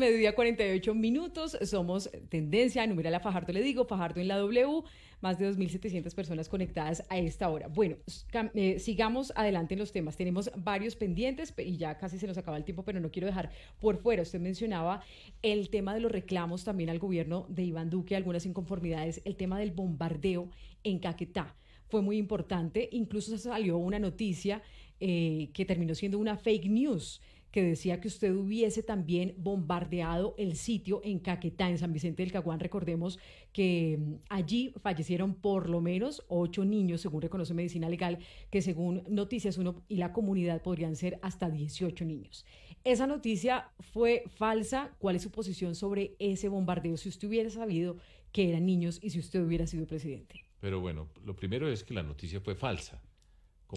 mediodía 48 minutos. Somos tendencia, numeral a Fajardo, le digo, Fajardo en la W, más de 2.700 personas conectadas a esta hora. Bueno, eh, sigamos adelante en los temas. Tenemos varios pendientes y ya casi se nos acaba el tiempo, pero no quiero dejar por fuera. Usted mencionaba el tema de los reclamos también al gobierno de Iván Duque, algunas inconformidades, el tema del bombardeo en Caquetá. Fue muy importante, incluso salió una noticia eh, que terminó siendo una fake news que decía que usted hubiese también bombardeado el sitio en Caquetá, en San Vicente del Caguán. Recordemos que mm, allí fallecieron por lo menos ocho niños, según reconoce Medicina Legal, que según Noticias Uno y la comunidad podrían ser hasta 18 niños. Esa noticia fue falsa. ¿Cuál es su posición sobre ese bombardeo? Si usted hubiera sabido que eran niños y si usted hubiera sido presidente. Pero bueno, lo primero es que la noticia fue falsa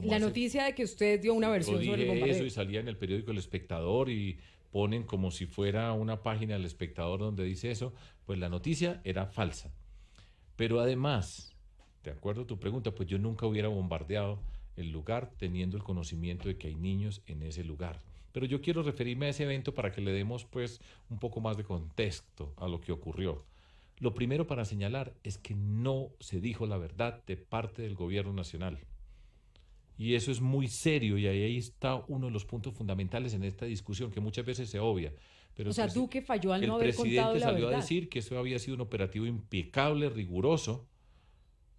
la noticia de que usted dio una versión sobre el eso y salía en el periódico El Espectador y ponen como si fuera una página El Espectador donde dice eso, pues la noticia era falsa. Pero además, de acuerdo a tu pregunta, pues yo nunca hubiera bombardeado el lugar teniendo el conocimiento de que hay niños en ese lugar. Pero yo quiero referirme a ese evento para que le demos pues un poco más de contexto a lo que ocurrió. Lo primero para señalar es que no se dijo la verdad de parte del gobierno nacional. Y eso es muy serio y ahí está uno de los puntos fundamentales en esta discusión que muchas veces se obvia. Pero o sea, Duque falló al no haber contado El presidente salió a decir que eso había sido un operativo impecable, riguroso,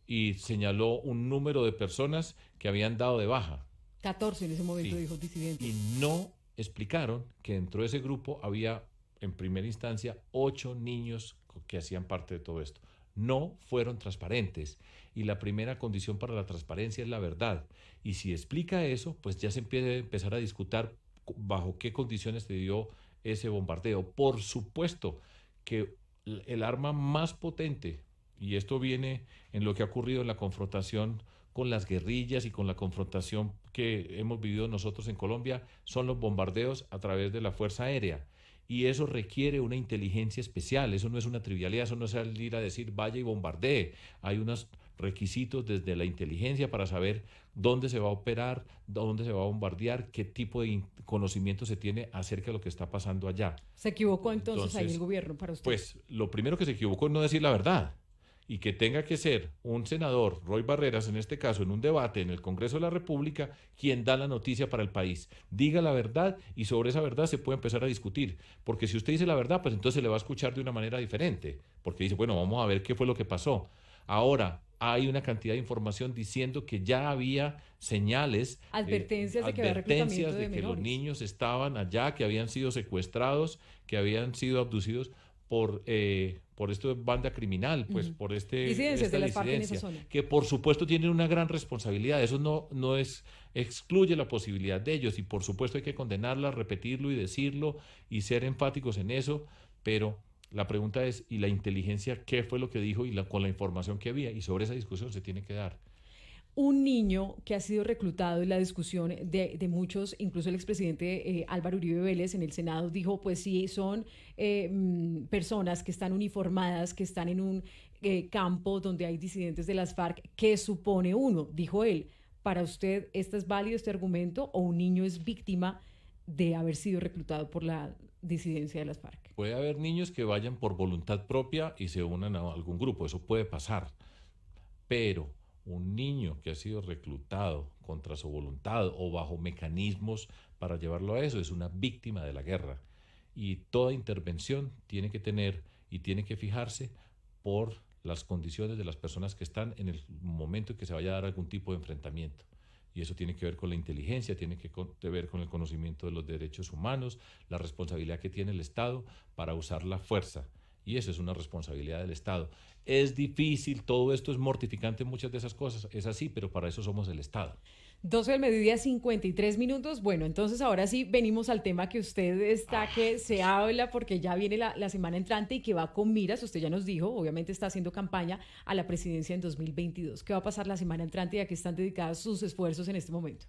y señaló un número de personas que habían dado de baja. 14 en ese momento, dijo disidente. Y no explicaron que dentro de ese grupo había, en primera instancia, ocho niños que hacían parte de todo esto no fueron transparentes. Y la primera condición para la transparencia es la verdad. Y si explica eso, pues ya se empieza a empezar a discutir bajo qué condiciones se dio ese bombardeo. Por supuesto que el arma más potente, y esto viene en lo que ha ocurrido en la confrontación con las guerrillas y con la confrontación que hemos vivido nosotros en Colombia, son los bombardeos a través de la Fuerza Aérea y eso requiere una inteligencia especial, eso no es una trivialidad, eso no es salir a decir vaya y bombardee, hay unos requisitos desde la inteligencia para saber dónde se va a operar, dónde se va a bombardear, qué tipo de conocimiento se tiene acerca de lo que está pasando allá. ¿Se equivocó entonces, ahí el gobierno para usted? Pues lo primero que se equivocó es no decir la verdad y que tenga que ser un senador, Roy Barreras en este caso, en un debate en el Congreso de la República, quien da la noticia para el país. Diga la verdad y sobre esa verdad se puede empezar a discutir, porque si usted dice la verdad, pues entonces se le va a escuchar de una manera diferente, porque dice, bueno, vamos a ver qué fue lo que pasó. Ahora, hay una cantidad de información diciendo que ya había señales, eh, advertencias, de, que, de que los niños estaban allá, que habían sido secuestrados, que habían sido abducidos por, eh, por esta banda criminal, pues por este, esta que por supuesto tienen una gran responsabilidad, eso no, no es, excluye la posibilidad de ellos y por supuesto hay que condenarla, repetirlo y decirlo y ser enfáticos en eso, pero la pregunta es, ¿y la inteligencia qué fue lo que dijo y con la información que había? Y sobre esa discusión se tiene que dar un niño que ha sido reclutado en la discusión de, muchos, incluso el expresidente eh, Álvaro Uribe Vélez en el Senado dijo, pues sí, son eh, mm, personas que están uniformadas, que están en un eh, campo donde hay disidentes de las FARC, ¿qué supone uno? Dijo él, para usted, ¿este es válido este argumento o un niño es víctima de haber sido reclutado por la disidencia de las FARC? Puede haber niños que vayan por voluntad propia y se unan a algún grupo, eso puede pasar, pero un niño que ha sido reclutado contra su voluntad o bajo mecanismos para llevarlo a eso es una víctima de la guerra. Y toda intervención tiene que tener y tiene que fijarse por las condiciones de las personas que están en el momento en que se vaya a dar algún tipo de enfrentamiento. Y eso tiene que ver con la inteligencia, tiene que ver con el conocimiento de los derechos humanos, la responsabilidad que tiene el Estado para usar la fuerza. Y eso es una responsabilidad del Estado. Es difícil, todo esto es mortificante, muchas de esas cosas, es así, pero para eso somos el Estado. 12 del mediodía, 53 minutos. Bueno, entonces ahora sí venimos al tema que usted está, ah, que se habla, porque ya viene la, semana entrante y que va con miras, usted ya nos dijo, obviamente está haciendo campaña a la presidencia en 2022. ¿Qué va a pasar la semana entrante y a qué están dedicados sus esfuerzos en este momento?